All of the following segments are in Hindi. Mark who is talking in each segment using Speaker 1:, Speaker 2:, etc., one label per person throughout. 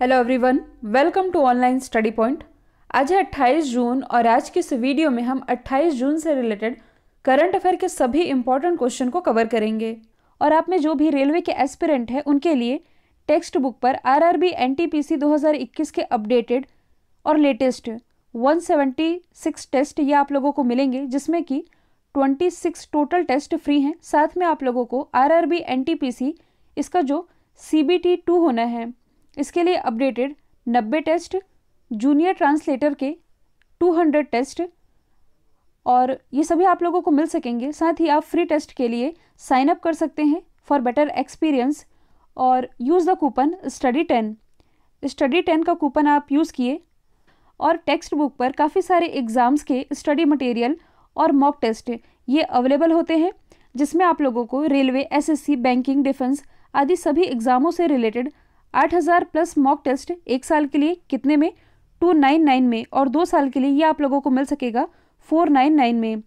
Speaker 1: hello everyone welcome to online study point आज है 28 जून और आज के इस वीडियो में हम 28 जून से रिलेटेड करंट अफेयर के सभी इंपॉर्टेंट क्वेश्चन को कवर करेंगे और आप में जो भी रेलवे के एस्पिरेंट हैं उनके लिए टेक्स्ट बुक पर R R B N T P C दो हज़ार इक्कीस के अपडेटेड और latest one seventy six test ये आप लोगों को मिलेंगे जिसमें कि twenty six total test free हैं साथ में आप लोगों को R R B N T P C इसका जो सी बी टी टू होना है इसके लिए अपडेटेड 90 टेस्ट जूनियर ट्रांसलेटर के 200 टेस्ट और ये सभी आप लोगों को मिल सकेंगे साथ ही आप फ्री टेस्ट के लिए साइन अप कर सकते हैं फॉर बेटर एक्सपीरियंस और use the coupon study ten study ten का कूपन आप यूज़ किए और टेक्स्ट बुक पर काफ़ी सारे एग्ज़ाम्स के स्टडी मटेरियल और मॉक टेस्ट ये अवेलेबल होते हैं जिसमें आप लोगों को रेलवे एसएससी, बैंकिंग डिफेंस आदि सभी एग्ज़ामों से रिलेटेड 8000 प्लस मॉक टेस्ट एक साल के लिए कितने में 299 में और दो साल के लिए ये आप लोगों को मिल सकेगा 499 में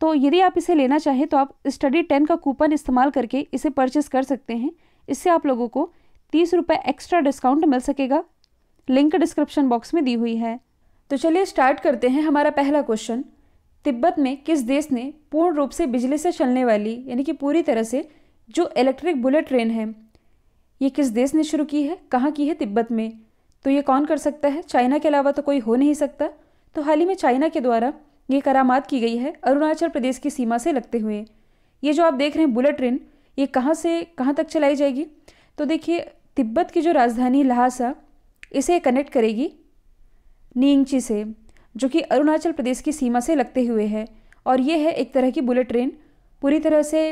Speaker 1: तो यदि आप इसे लेना चाहें तो आप स्टडी टेन का कूपन इस्तेमाल करके इसे परचेस कर सकते हैं इससे आप लोगों को तीस रुपये एक्स्ट्रा डिस्काउंट मिल सकेगा लिंक डिस्क्रिप्शन बॉक्स में दी हुई है तो चलिए स्टार्ट करते हैं हमारा पहला क्वेश्चन तिब्बत में किस देश ने पूर्ण रूप से बिजली से चलने वाली यानी कि पूरी तरह से जो इलेक्ट्रिक बुलेट ट्रेन है ये किस देश ने शुरू की है कहाँ की है तिब्बत में तो ये कौन कर सकता है चाइना के अलावा तो कोई हो नहीं सकता तो हाल ही में चाइना के द्वारा ये करामात की गई है अरुणाचल प्रदेश की सीमा से लगते हुए ये जो आप देख रहे हैं बुलेट ट्रेन ये कहाँ से कहाँ तक चलाई जाएगी तो देखिए तिब्बत की जो राजधानी लहासा इसे कनेक्ट करेगी नींगची से जो कि अरुणाचल प्रदेश की सीमा से लगते हुए है और ये है एक तरह की बुलेट ट्रेन पूरी तरह से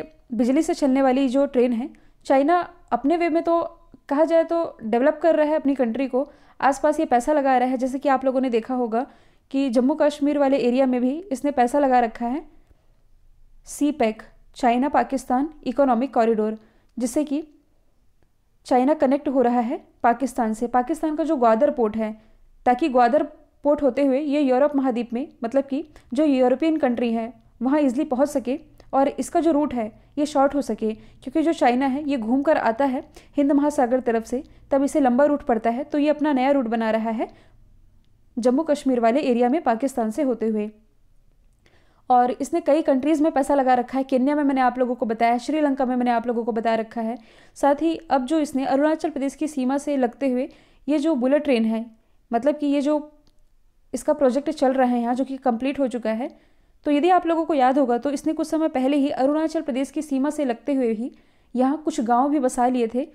Speaker 1: बिजली से चलने वाली जो ट्रेन है चाइना अपने वे में तो कहा जाए तो डेवलप कर रहा है अपनी कंट्री को आसपास ये पैसा लगा रहा है जैसे कि आप लोगों ने देखा होगा कि जम्मू कश्मीर वाले एरिया में भी इसने पैसा लगा रखा है CPEC China Pakistan economic corridor जिससे कि चाइना कनेक्ट हो रहा है पाकिस्तान से पाकिस्तान का जो ग्वादर पोर्ट है ताकि ग्वादर पोर्ट होते हुए ये यूरोप महाद्वीप में मतलब कि जो यूरोपियन कंट्री है वहाँ इजली पहुँच सके और इसका जो रूट है ये शॉर्ट हो सके क्योंकि जो चाइना है ये घूम कर आता है हिंद महासागर तरफ से तब इसे लंबा रूट पड़ता है तो ये अपना नया रूट बना रहा है जम्मू कश्मीर वाले एरिया में पाकिस्तान से होते हुए और इसने कई कंट्रीज़ में पैसा लगा रखा है केन्या में मैंने आप लोगों को बताया श्रीलंका में मैंने आप लोगों को बता रखा है साथ ही अब जो इसने अरुणाचल प्रदेश की सीमा से लगते हुए ये जो बुलेट ट्रेन है मतलब कि ये जो इसका प्रोजेक्ट चल रहा है यहाँ जो कि कंप्लीट हो चुका है तो यदि आप लोगों को याद होगा तो इसने कुछ समय पहले ही अरुणाचल प्रदेश की सीमा से लगते हुए ही यहाँ कुछ गांव भी बसा लिए थे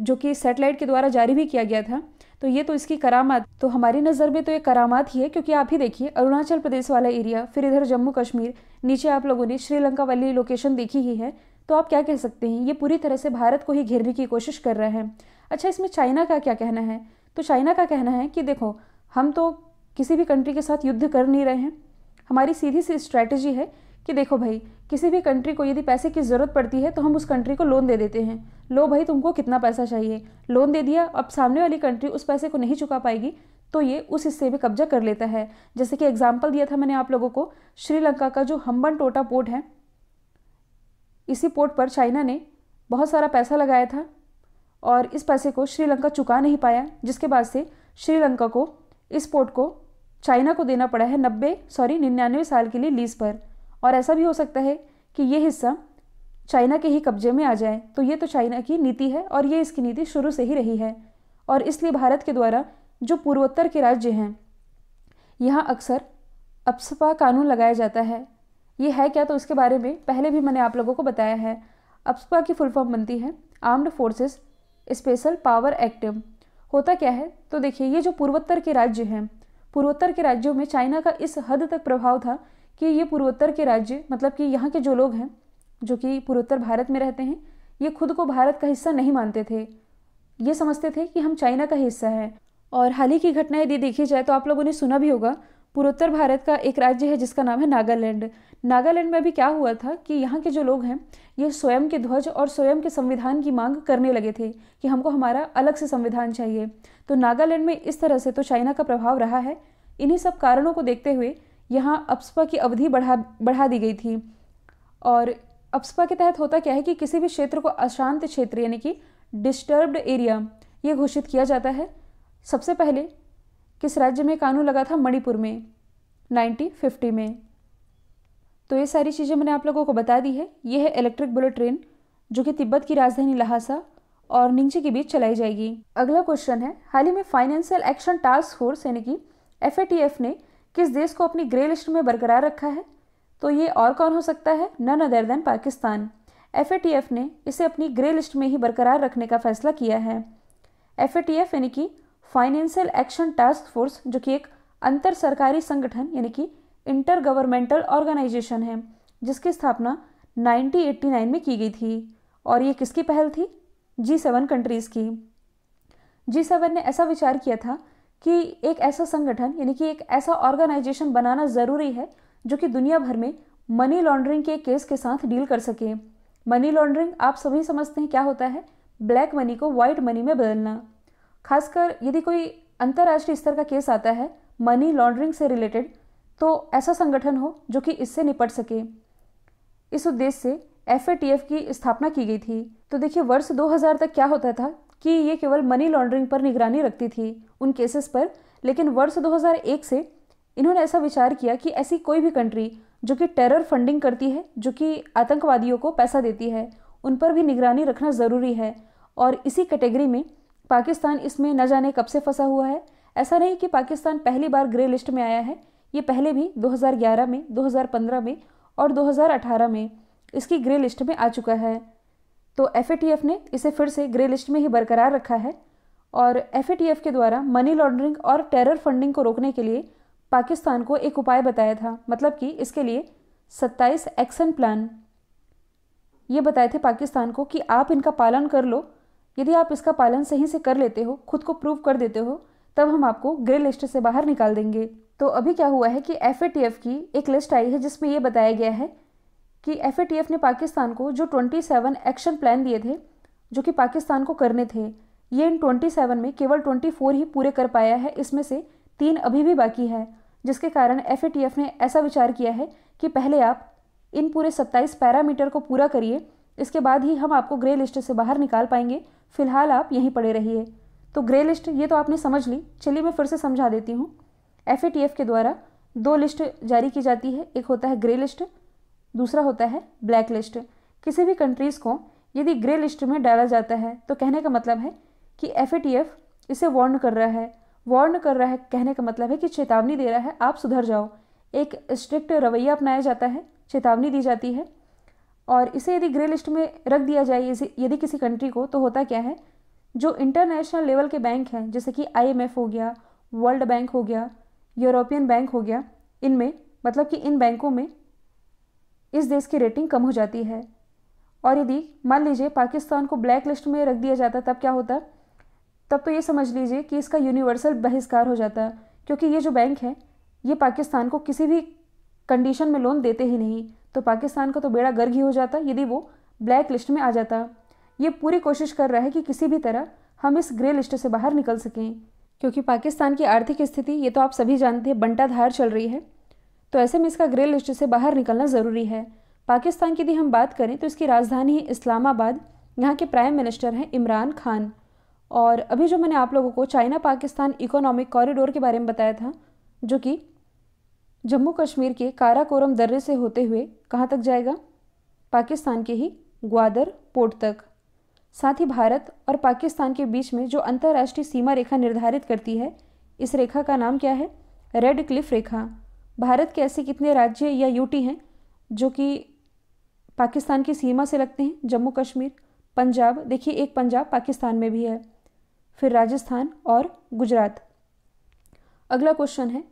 Speaker 1: जो कि सैटेलाइट के द्वारा जारी भी किया गया था तो ये तो इसकी करामात तो हमारी नज़र में तो ये करामात ही है क्योंकि आप ही देखिए अरुणाचल प्रदेश वाला एरिया फिर इधर जम्मू कश्मीर नीचे आप लोगों ने श्रीलंका वाली लोकेशन देखी ही है तो आप क्या कह सकते हैं ये पूरी तरह से भारत को ही घेरने की कोशिश कर रहे हैं अच्छा इसमें चाइना का क्या कहना है तो चाइना का कहना है कि देखो हम तो किसी भी कंट्री के साथ युद्ध कर नहीं रहे हैं हमारी सीधी सी स्ट्रैटेजी है कि देखो भाई किसी भी कंट्री को यदि पैसे की ज़रूरत पड़ती है तो हम उस कंट्री को लोन दे देते हैं लो भाई तुमको कितना पैसा चाहिए लोन दे दिया अब सामने वाली कंट्री उस पैसे को नहीं चुका पाएगी तो ये उस हिस्से भी कब्जा कर लेता है जैसे कि एग्जाम्पल दिया था मैंने आप लोगों को श्रीलंका का जो हम्बन टोटा पोर्ट है इसी पोर्ट पर चाइना ने बहुत सारा पैसा लगाया था और इस पैसे को श्रीलंका चुका नहीं पाया जिसके बाद से श्रीलंका को इस पोर्ट को चाइना को देना पड़ा है नब्बे सॉरी निन्यानवे साल के लिए लीज पर और ऐसा भी हो सकता है कि ये हिस्सा चाइना के ही कब्जे में आ जाए तो ये तो चाइना की नीति है और ये इसकी नीति शुरू से ही रही है और इसलिए भारत के द्वारा जो पूर्वोत्तर के राज्य हैं यहाँ अक्सर अपसपा कानून लगाया जाता है ये है क्या तो इसके बारे में पहले भी मैंने आप लोगों को बताया है अपसपा की फुल फॉर्म बनती है armed forces special power act होता क्या है तो देखिए ये जो पूर्वोत्तर के राज्य हैं पूर्वोत्तर के राज्यों में चाइना का इस हद तक प्रभाव था कि ये पूर्वोत्तर के राज्य मतलब कि यहाँ के जो लोग हैं जो कि पूर्वोत्तर भारत में रहते हैं ये खुद को भारत का हिस्सा नहीं मानते थे ये समझते थे कि हम चाइना का हिस्सा है और हाल ही की घटना यदि देखी जाए तो आप लोगों ने सुना भी होगा पूर्वोत्तर भारत का एक राज्य है जिसका नाम है नागालैंड नागालैंड में अभी क्या हुआ था कि यहाँ के जो लोग हैं ये स्वयं के ध्वज और स्वयं के संविधान की मांग करने लगे थे कि हमको हमारा अलग से संविधान चाहिए तो नागालैंड में इस तरह से तो चाइना का प्रभाव रहा है इन्हीं सब कारणों को देखते हुए यहाँ अप्सपा की अवधि बढ़ा बढ़ा दी गई थी और अप्सपा के तहत होता क्या है कि किसी भी क्षेत्र को अशांत क्षेत्र यानी कि डिस्टर्ब्ड एरिया ये घोषित किया जाता है सबसे पहले किस राज्य में कानून लगा था मणिपुर में फिफ्टी में तो ये सारी चीज़ें मैंने आप लोगों को बता दी है ये है इलेक्ट्रिक बुलेट ट्रेन जो कि तिब्बत की राजधानी लहासा और निंगचे के बीच चलाई जाएगी अगला क्वेश्चन है हाल ही में फाइनेंशियल एक्शन टास्क फोर्स यानी कि एफ ने किस देश को अपनी ग्रे लिस्ट में बरकरार रखा है तो ये और कौन हो सकता है none other than Pakistan F ने इसे अपनी ग्रे लिस्ट में ही बरकरार रखने का फैसला किया है एफ यानी कि फाइनेंशियल एक्शन टास्क फोर्स जो कि एक अंतर सरकारी संगठन यानी कि इंटर गवर्नमेंटल ऑर्गेनाइजेशन है जिसकी स्थापना 1989 में की गई थी और ये किसकी पहल थी जी सेवन कंट्रीज़ की जी सेवन ने ऐसा विचार किया था कि एक ऐसा संगठन यानी कि एक ऐसा ऑर्गेनाइजेशन बनाना ज़रूरी है जो कि दुनिया भर में मनी लॉन्ड्रिंग के केस के साथ डील कर सके मनी लॉन्ड्रिंग आप सभी समझते हैं क्या होता है ब्लैक मनी को वाइट मनी में बदलना खासकर यदि कोई अंतर्राष्ट्रीय स्तर का केस आता है मनी लॉन्ड्रिंग से रिलेटेड तो ऐसा संगठन हो जो कि इससे निपट सके इस उद्देश्य से एफ की स्थापना की गई थी तो देखिए वर्ष 2000 तक क्या होता था कि ये केवल मनी लॉन्ड्रिंग पर निगरानी रखती थी उन केसेस पर लेकिन वर्ष 2001 से इन्होंने ऐसा विचार किया कि ऐसी कोई भी कंट्री जो कि टेरर फंडिंग करती है जो कि आतंकवादियों को पैसा देती है उन पर भी निगरानी रखना ज़रूरी है और इसी कैटेगरी में पाकिस्तान इसमें न जाने कब से फंसा हुआ है ऐसा नहीं कि पाकिस्तान पहली बार ग्रे लिस्ट में आया है ये पहले भी 2011 में 2015 में और 2018 में इसकी ग्रे लिस्ट में आ चुका है तो एफ ने इसे फिर से ग्रे लिस्ट में ही बरकरार रखा है और एफ के द्वारा मनी लॉन्ड्रिंग और टेरर फंडिंग को रोकने के लिए पाकिस्तान को एक उपाय बताया था मतलब कि इसके लिए 27 एक्शन प्लान ये बताए थे पाकिस्तान को कि आप इनका पालन कर लो यदि आप इसका पालन सही से कर लेते हो खुद को प्रूव कर देते हो तब हम आपको ग्रे लिस्ट से बाहर निकाल देंगे तो अभी क्या हुआ है कि एफ की एक लिस्ट आई है जिसमें यह बताया गया है कि एफ ने पाकिस्तान को जो 27 एक्शन प्लान दिए थे जो कि पाकिस्तान को करने थे ये इन 27 में केवल 24 ही पूरे कर पाया है इसमें से तीन अभी भी बाकी है जिसके कारण एफ ने ऐसा विचार किया है कि पहले आप इन पूरे 27 पैरामीटर को पूरा करिए इसके बाद ही हम आपको ग्रे लिस्ट से बाहर निकाल पाएंगे फिलहाल आप यहीं पड़े रहिए तो ग्रे लिस्ट ये तो आपने समझ ली चलिए मैं फिर से समझा देती हूँ एफ के द्वारा दो लिस्ट जारी की जाती है एक होता है ग्रे लिस्ट दूसरा होता है ब्लैक लिस्ट किसी भी कंट्रीज़ को यदि ग्रे लिस्ट में डाला जाता है तो कहने का मतलब है कि एफ इसे वार्न कर रहा है वार्न कर रहा है कहने का मतलब है कि चेतावनी दे रहा है आप सुधर जाओ एक स्ट्रिक्ट रवैया अपनाया जाता है चेतावनी दी जाती है और इसे यदि ग्रे लिस्ट में रख दिया जाए यदि किसी कंट्री को तो होता क्या है जो इंटरनेशनल लेवल के बैंक हैं जैसे कि आईएमएफ हो गया वर्ल्ड बैंक हो गया यूरोपियन बैंक हो गया इनमें मतलब कि इन बैंकों में इस देश की रेटिंग कम हो जाती है और यदि मान लीजिए पाकिस्तान को ब्लैक लिस्ट में रख दिया जाता तब क्या होता तब तो ये समझ लीजिए कि इसका यूनिवर्सल बहिष्कार हो जाता क्योंकि ये जो बैंक है ये पाकिस्तान को किसी भी कंडीशन में लोन देते ही नहीं तो पाकिस्तान का तो बेड़ा गर्ग ही हो जाता यदि वो ब्लैक लिस्ट में आ जाता ये पूरी कोशिश कर रहा है कि किसी भी तरह हम इस ग्रे लिस्ट से बाहर निकल सकें क्योंकि पाकिस्तान की आर्थिक स्थिति ये तो आप सभी जानते हैं बंटाधार चल रही है तो ऐसे में इसका ग्रे लिस्ट से बाहर निकलना ज़रूरी है पाकिस्तान की यदि हम बात करें तो इसकी राजधानी है इस्लामाबाद यहाँ के प्राइम मिनिस्टर हैं इमरान खान और अभी जो मैंने आप लोगों को चाइना पाकिस्तान इकोनॉमिक कॉरिडोर के बारे में बताया था जो कि जम्मू कश्मीर के काराकोरम दर्रे से होते हुए कहाँ तक जाएगा पाकिस्तान के ही ग्वादर पोर्ट तक साथ ही भारत और पाकिस्तान के बीच में जो अंतर्राष्ट्रीय सीमा रेखा निर्धारित करती है इस रेखा का नाम क्या है रेड क्लिफ रेखा भारत के ऐसे कितने राज्य या यूटी हैं जो कि पाकिस्तान की सीमा से लगते हैं जम्मू कश्मीर पंजाब देखिए एक पंजाब पाकिस्तान में भी है फिर राजस्थान और गुजरात अगला क्वेश्चन है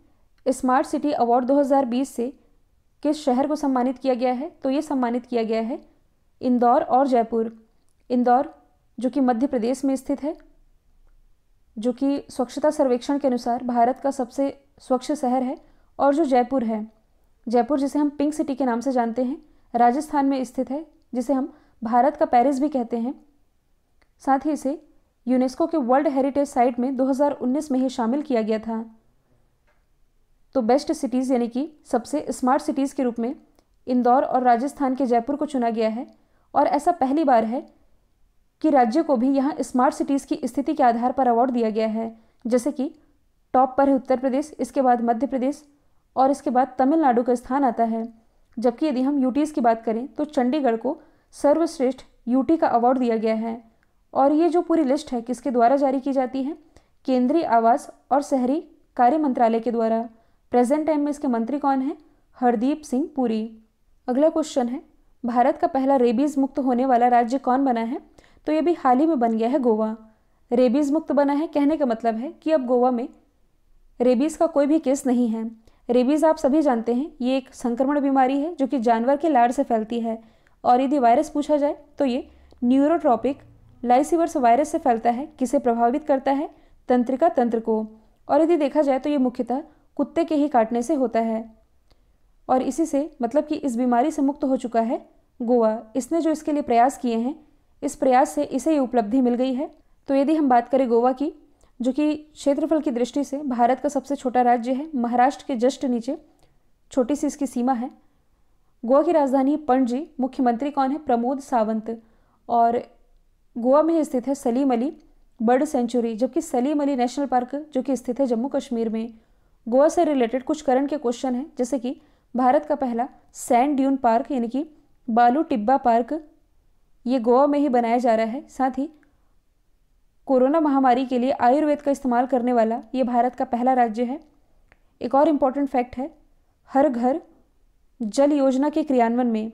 Speaker 1: स्मार्ट सिटी अवार्ड 2020 से किस शहर को सम्मानित किया गया है तो ये सम्मानित किया गया है इंदौर और जयपुर इंदौर जो कि मध्य प्रदेश में स्थित है जो कि स्वच्छता सर्वेक्षण के अनुसार भारत का सबसे स्वच्छ शहर है और जो जयपुर है जयपुर जिसे हम पिंक सिटी के नाम से जानते हैं राजस्थान में स्थित है जिसे हम भारत का पेरिस भी कहते हैं साथ ही इसे यूनेस्को के वर्ल्ड हेरिटेज साइट में 2019 में ही शामिल किया गया था तो बेस्ट सिटीज़ यानी कि सबसे स्मार्ट सिटीज़ के रूप में इंदौर और राजस्थान के जयपुर को चुना गया है और ऐसा पहली बार है कि राज्य को भी यहाँ स्मार्ट सिटीज़ की स्थिति के आधार पर अवार्ड दिया गया है जैसे कि टॉप पर है उत्तर प्रदेश इसके बाद मध्य प्रदेश और इसके बाद तमिलनाडु का स्थान आता है जबकि यदि हम यूटीज़ की बात करें तो चंडीगढ़ को सर्वश्रेष्ठ यूटी का अवार्ड दिया गया है और ये जो पूरी लिस्ट है किसके द्वारा जारी की जाती है केंद्रीय आवास और शहरी कार्य मंत्रालय के द्वारा प्रेजेंट टाइम में इसके मंत्री कौन है हरदीप सिंह पुरी अगला क्वेश्चन है भारत का पहला रेबीज मुक्त होने वाला राज्य कौन बना है तो ये भी हाल ही में बन गया है गोवा रेबीज मुक्त बना है कहने का मतलब है कि अब गोवा में रेबीज का कोई भी केस नहीं है रेबीज आप सभी जानते हैं ये एक संक्रमण बीमारी है जो कि जानवर के लार से फैलती है और यदि वायरस पूछा जाए तो ये न्यूरोट्रॉपिक लाइसिवर्स वायरस से फैलता है किसे प्रभावित करता है तंत्रिका तंत्र को और यदि देखा जाए तो ये मुख्यतः कुत्ते के ही काटने से होता है और इसी से मतलब कि इस बीमारी से मुक्त हो चुका है गोवा इसने जो इसके लिए प्रयास किए हैं इस प्रयास से इसे ये उपलब्धि मिल गई है तो यदि हम बात करें गोवा की जो कि क्षेत्रफल की दृष्टि से भारत का सबसे छोटा राज्य है महाराष्ट्र के जस्ट नीचे छोटी सी इसकी सीमा है गोवा की राजधानी है पणजी मुख्यमंत्री कौन है प्रमोद सावंत और गोवा में स्थित है सलीम अली बर्ड सेंचुरी जबकि सलीम अली नेशनल पार्क जो कि स्थित है जम्मू कश्मीर में गोवा से रिलेटेड कुछ करंट के क्वेश्चन हैं जैसे कि भारत का पहला सैंड ड्यून पार्क यानी कि बालू टिब्बा पार्क ये गोवा में ही बनाया जा रहा है साथ ही कोरोना महामारी के लिए आयुर्वेद का इस्तेमाल करने वाला ये भारत का पहला राज्य है एक और इम्पॉर्टेंट फैक्ट है हर घर जल योजना के क्रियान्वयन में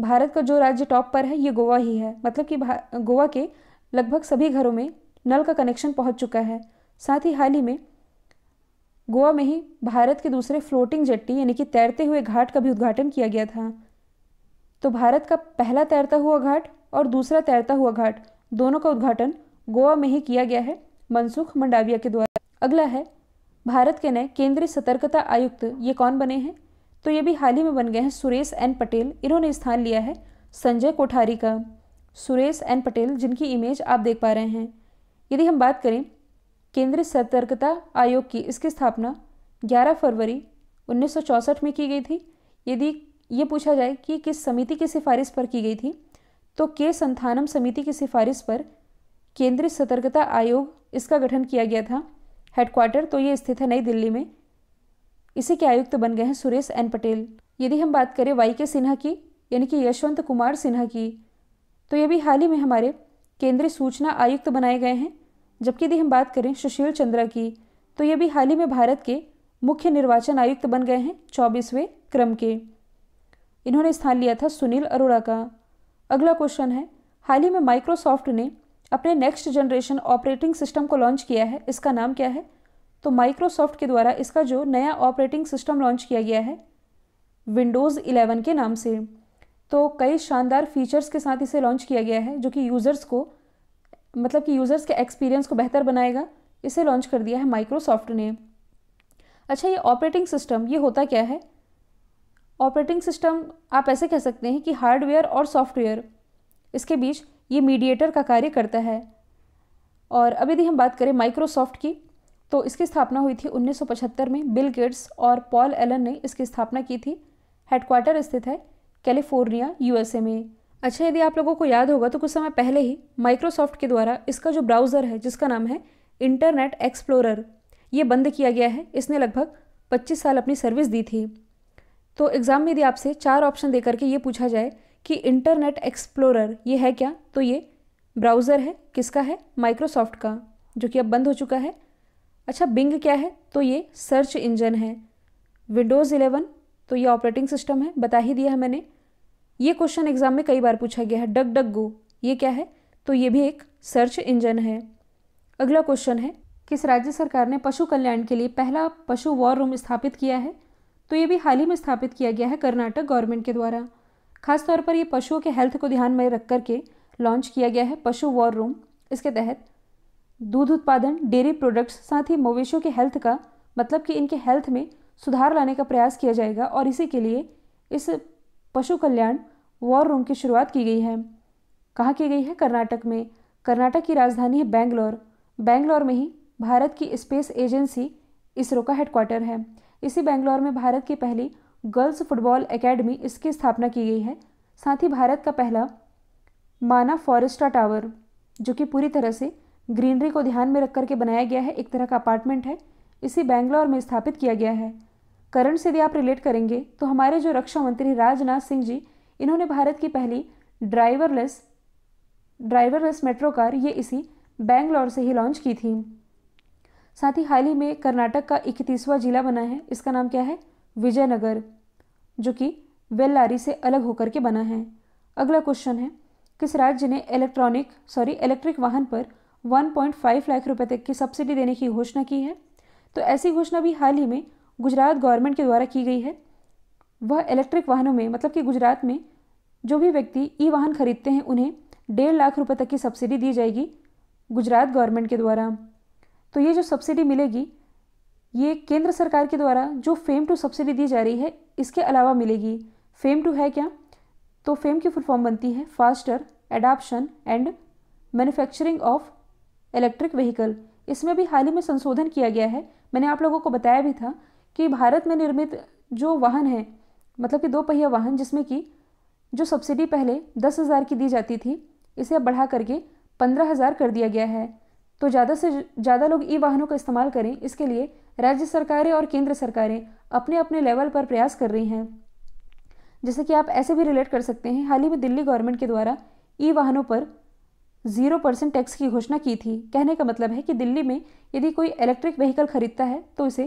Speaker 1: भारत का जो राज्य टॉप पर है ये गोवा ही है मतलब कि गोवा के लगभग सभी घरों में नल का कनेक्शन पहुंच चुका है साथ ही हाल ही में गोवा में ही भारत के दूसरे फ्लोटिंग जट्टी यानी कि तैरते हुए घाट का भी उद्घाटन किया गया था तो भारत का पहला तैरता हुआ घाट और दूसरा तैरता हुआ घाट दोनों का उद्घाटन गोवा में ही किया गया है मनसुख मंडाविया के द्वारा अगला है भारत के नए केंद्रीय सतर्कता आयुक्त ये कौन बने हैं तो ये भी हाल ही में बन गए हैं सुरेश एन पटेल इन्होंने स्थान लिया है संजय कोठारी का सुरेश एन पटेल जिनकी इमेज आप देख पा रहे हैं यदि हम बात करें केंद्रीय सतर्कता आयोग की इसकी स्थापना 11 फरवरी 1964 में की गई थी यदि ये पूछा जाए कि किस समिति की सिफारिश पर की गई थी तो के संथानम समिति की सिफारिश पर केंद्रीय सतर्कता आयोग इसका गठन किया गया था हेडक्वार्टर तो ये स्थित है नई दिल्ली में इसी के आयुक्त तो बन गए हैं सुरेश एन पटेल यदि हम बात करें वाई के सिन्हा की यानी कि यशवंत कुमार सिन्हा की तो ये भी हाल ही में हमारे केंद्रीय सूचना आयुक्त तो बनाए गए हैं जबकि यदि हम बात करें सुशील चंद्रा की तो ये भी हाल ही में भारत के मुख्य निर्वाचन आयुक्त बन गए हैं चौबीसवें क्रम के इन्होंने स्थान लिया था सुनील अरोड़ा का अगला क्वेश्चन है हाल ही में माइक्रोसॉफ्ट ने अपने नेक्स्ट जनरेशन ऑपरेटिंग सिस्टम को लॉन्च किया है इसका नाम क्या है तो माइक्रोसॉफ्ट के द्वारा इसका जो नया ऑपरेटिंग सिस्टम लॉन्च किया गया है विंडोज़ इलेवन के नाम से तो कई शानदार फीचर्स के साथ इसे लॉन्च किया गया है जो कि यूज़र्स को मतलब कि यूज़र्स के एक्सपीरियंस को बेहतर बनाएगा इसे लॉन्च कर दिया है माइक्रोसॉफ्ट ने अच्छा ये ऑपरेटिंग सिस्टम ये होता क्या है ऑपरेटिंग सिस्टम आप ऐसे कह सकते हैं कि हार्डवेयर और सॉफ्टवेयर इसके बीच ये मीडिएटर का कार्य करता है और अब यदि हम बात करें माइक्रोसॉफ्ट की तो इसकी स्थापना हुई थी 1975 में बिल गेट्स और पॉल एलन ने इसकी स्थापना की थी हेडक्वार्टर स्थित है कैलिफोर्निया यूएसए में अच्छा यदि आप लोगों को याद होगा तो कुछ समय पहले ही माइक्रोसॉफ्ट के द्वारा इसका जो ब्राउज़र है जिसका नाम है इंटरनेट एक्सप्लोरर ये बंद किया गया है इसने लगभग 25 साल अपनी सर्विस दी थी तो एग्ज़ाम में यदि आपसे चार ऑप्शन दे करके ये पूछा जाए कि इंटरनेट एक्सप्लोरर ये है क्या तो ये ब्राउज़र है किसका है माइक्रोसॉफ्ट का जो कि अब बंद हो चुका है अच्छा बिंग क्या है तो ये सर्च इंजन है विंडोज़ 11 तो ये ऑपरेटिंग सिस्टम है बता ही दिया है मैंने ये क्वेश्चन एग्जाम में कई बार पूछा गया है डग डग गो ये क्या है तो ये भी एक सर्च इंजन है अगला क्वेश्चन है किस राज्य सरकार ने पशु कल्याण के लिए पहला पशु वॉर रूम स्थापित किया है तो ये भी हाल ही में स्थापित किया गया है कर्नाटक गवर्नमेंट के द्वारा खासतौर पर यह पशुओं के हेल्थ को ध्यान में रख करके लॉन्च किया गया है पशु वॉर रूम इसके तहत दूध उत्पादन डेयरी प्रोडक्ट्स साथ ही मवेशियों के हेल्थ का मतलब कि इनके हेल्थ में सुधार लाने का प्रयास किया जाएगा और इसी के लिए इस पशु कल्याण वॉर रूम की शुरुआत की गई है कहाँ की गई है कर्नाटक में कर्नाटक की राजधानी है बेंगलोर बेंगलोर में ही भारत की स्पेस एजेंसी इसरो का हेडक्वार्टर है इसी बेंगलोर में भारत की पहली गर्ल्स फुटबॉल एकेडमी इसकी स्थापना की गई है साथ ही भारत का पहला माना फॉरेस्टा टावर जो कि पूरी तरह से ग्रीनरी को ध्यान में रख करके बनाया गया है एक तरह का अपार्टमेंट है इसी बेंगलोर में स्थापित किया गया है करण से यदि आप रिलेट करेंगे तो हमारे जो रक्षा मंत्री राजनाथ सिंह जी इन्होंने भारत की पहली ड्राइवरलेस ड्राइवरलेस मेट्रो कार ये इसी बैंगलोर से ही लॉन्च की थी साथ ही हाल ही में कर्नाटक का इकतीसवां जिला बना है इसका नाम क्या है विजयनगर जो कि वेल्लारी से अलग होकर के बना है अगला क्वेश्चन है किस राज्य ने इलेक्ट्रॉनिक सॉरी इलेक्ट्रिक वाहन पर 1.5 लाख रुपए तक की सब्सिडी देने की घोषणा की है तो ऐसी घोषणा भी हाल ही में गुजरात गवर्नमेंट के द्वारा की गई है वह इलेक्ट्रिक वाहनों में मतलब कि गुजरात में जो भी व्यक्ति ई वाहन खरीदते हैं उन्हें डेढ़ लाख रुपए तक की सब्सिडी दी जाएगी गुजरात गवर्नमेंट के द्वारा तो ये जो सब्सिडी मिलेगी ये केंद्र सरकार के द्वारा जो फेम टू सब्सिडी दी जा रही है इसके अलावा मिलेगी फेम टू है क्या तो फेम की फुल फॉर्म बनती है faster adoption and manufacturing of electric vehicle इसमें भी हाल ही में संशोधन किया गया है मैंने आप लोगों को बताया भी था कि भारत में निर्मित जो वाहन है मतलब कि दो पहिया वाहन जिसमें कि जो सब्सिडी पहले दस हज़ार की दी जाती थी इसे अब बढ़ा करके पंद्रह हज़ार कर दिया गया है तो ज़्यादा से ज़्यादा लोग ई वाहनों का इस्तेमाल करें इसके लिए राज्य सरकारें और केंद्र सरकारें अपने अपने लेवल पर प्रयास कर रही हैं जैसे कि आप ऐसे भी रिलेट कर सकते हैं हाल ही में दिल्ली गवर्नमेंट के द्वारा ई वाहनों पर ज़ीरो परसेंट टैक्स की घोषणा की थी कहने का मतलब है कि दिल्ली में यदि कोई इलेक्ट्रिक व्हीकल खरीदता है तो इसे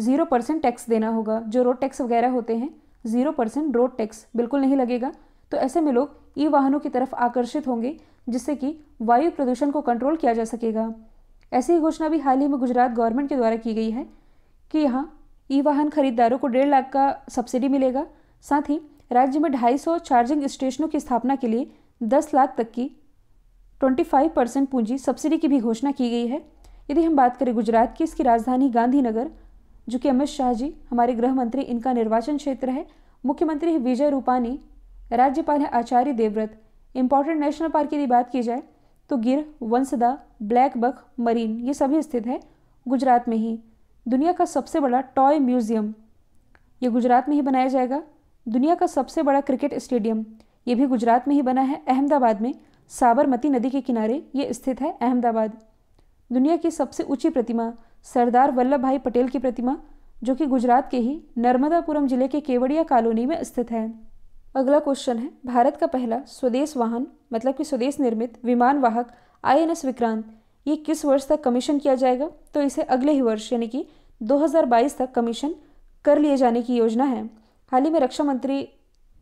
Speaker 1: ज़ीरो परसेंट टैक्स देना होगा जो रोड टैक्स वगैरह होते हैं ज़ीरो परसेंट रोड टैक्स बिल्कुल नहीं लगेगा तो ऐसे में लोग ई वाहनों की तरफ आकर्षित होंगे जिससे कि वायु प्रदूषण को कंट्रोल किया जा सकेगा ऐसी ही घोषणा भी हाल ही में गुजरात गवर्नमेंट के द्वारा की गई है कि यहाँ ई वाहन खरीदारों को डेढ़ लाख का सब्सिडी मिलेगा साथ ही राज्य में ढाई सौ चार्जिंग स्टेशनों की स्थापना के लिए दस लाख तक की ट्वेंटी फाइव परसेंट पूंजी सब्सिडी की भी घोषणा की गई है यदि हम बात करें गुजरात की इसकी राजधानी गांधीनगर जो कि अमित शाह जी हमारे गृह मंत्री इनका निर्वाचन क्षेत्र है मुख्यमंत्री है विजय रूपानी राज्यपाल है Acharya Devvrat important national park की बात की जाए तो गिर वंसदा ब्लैक बक मरीन ये सभी स्थित है गुजरात में ही दुनिया का सबसे बड़ा टॉय म्यूजियम ये गुजरात में ही बनाया जाएगा दुनिया का सबसे बड़ा क्रिकेट स्टेडियम ये भी गुजरात में ही बना है अहमदाबाद में साबरमती नदी के किनारे ये स्थित है अहमदाबाद दुनिया की सबसे ऊंची प्रतिमा सरदार वल्लभ भाई पटेल की प्रतिमा जो कि गुजरात के ही नर्मदापुरम जिले के केवड़िया कॉलोनी में स्थित है अगला क्वेश्चन है भारत का पहला स्वदेश वाहन मतलब कि स्वदेश निर्मित विमान वाहक आई एन एस विक्रांत ये किस वर्ष तक कमीशन किया जाएगा तो इसे अगले ही वर्ष यानी कि 2022 तक कमीशन कर लिए जाने की योजना है हाल ही में रक्षा मंत्री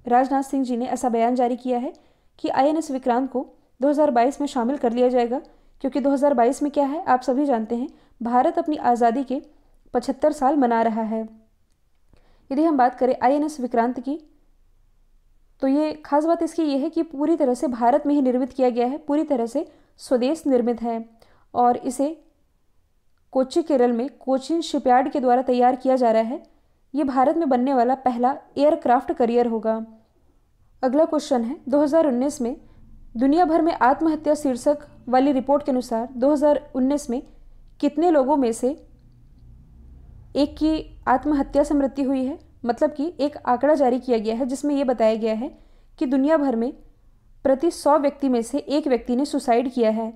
Speaker 1: राजनाथ सिंह जी ने ऐसा बयान जारी किया है कि एस विक्रांत को 2022 में शामिल कर लिया जाएगा क्योंकि 2022 में क्या है आप सभी जानते हैं भारत अपनी आज़ादी के पचहत्तर साल मना रहा है यदि हम बात करें आईएनएस विक्रांत की तो ये खास बात इसकी ये है कि पूरी तरह से भारत में ही निर्मित किया गया है पूरी तरह से स्वदेश निर्मित है और इसे कोची केरल में कोचिन शिपयार्ड के द्वारा तैयार किया जा रहा है ये भारत में बनने वाला पहला एयरक्राफ्ट करियर होगा अगला क्वेश्चन है 2019 में दुनिया भर में आत्महत्या शीर्षक वाली रिपोर्ट के अनुसार 2019 में कितने लोगों में से एक की आत्महत्या से मृत्यु हुई है मतलब कि एक आंकड़ा जारी किया गया है जिसमें यह बताया गया है कि दुनिया भर में प्रति सौ व्यक्ति में से एक व्यक्ति ने सुसाइड किया है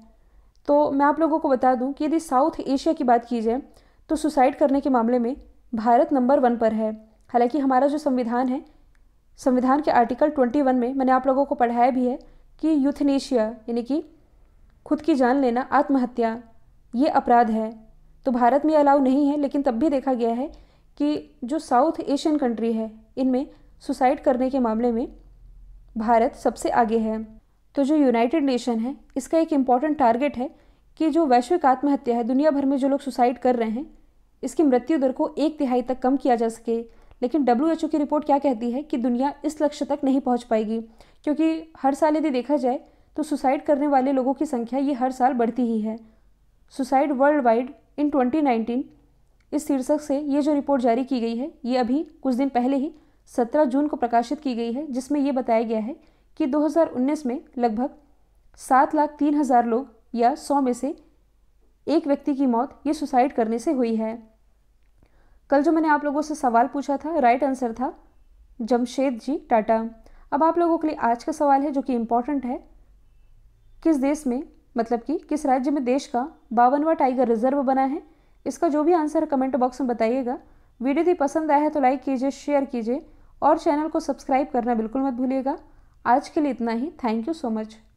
Speaker 1: तो मैं आप लोगों को बता दूं कि यदि साउथ एशिया की बात की जाए तो सुसाइड करने के मामले में भारत नंबर वन पर है हालांकि हमारा जो संविधान है संविधान के आर्टिकल ट्वेंटी वन में मैंने आप लोगों को पढ़ाया भी है कि यूथनेशिया यानी कि खुद की जान लेना आत्महत्या ये अपराध है तो भारत में अलाउ नहीं है लेकिन तब भी देखा गया है कि जो साउथ एशियन कंट्री है इनमें सुसाइड करने के मामले में भारत सबसे आगे है तो जो यूनाइटेड नेशन है इसका एक इम्पॉर्टेंट टारगेट है कि जो वैश्विक आत्महत्या है दुनिया भर में जो लोग सुसाइड कर रहे हैं इसकी मृत्यु दर को एक तिहाई तक कम किया जा सके लेकिन डब्ल्यू की रिपोर्ट क्या कहती है कि दुनिया इस लक्ष्य तक नहीं पहुंच पाएगी क्योंकि हर साल यदि देखा जाए तो सुसाइड करने वाले लोगों की संख्या ये हर साल बढ़ती ही है सुसाइड वर्ल्ड वाइड इन 2019 इस शीर्षक से ये जो रिपोर्ट जारी की गई है ये अभी कुछ दिन पहले ही 17 जून को प्रकाशित की गई है जिसमें ये बताया गया है कि 2019 में लगभग सात लाख तीन हज़ार लोग या सौ में से एक व्यक्ति की मौत ये सुसाइड करने से हुई है कल जो मैंने आप लोगों से सवाल पूछा था राइट आंसर था जमशेद जी टाटा अब आप लोगों के लिए आज का सवाल है जो कि इम्पोर्टेंट है किस देश में मतलब कि किस राज्य में देश का बावनवा टाइगर रिजर्व बना है इसका जो भी आंसर कमेंट बॉक्स में बताइएगा वीडियो यदि पसंद आया है तो लाइक कीजिए शेयर कीजिए और चैनल को सब्सक्राइब करना बिल्कुल मत भूलिएगा आज के लिए इतना ही थैंक यू सो मच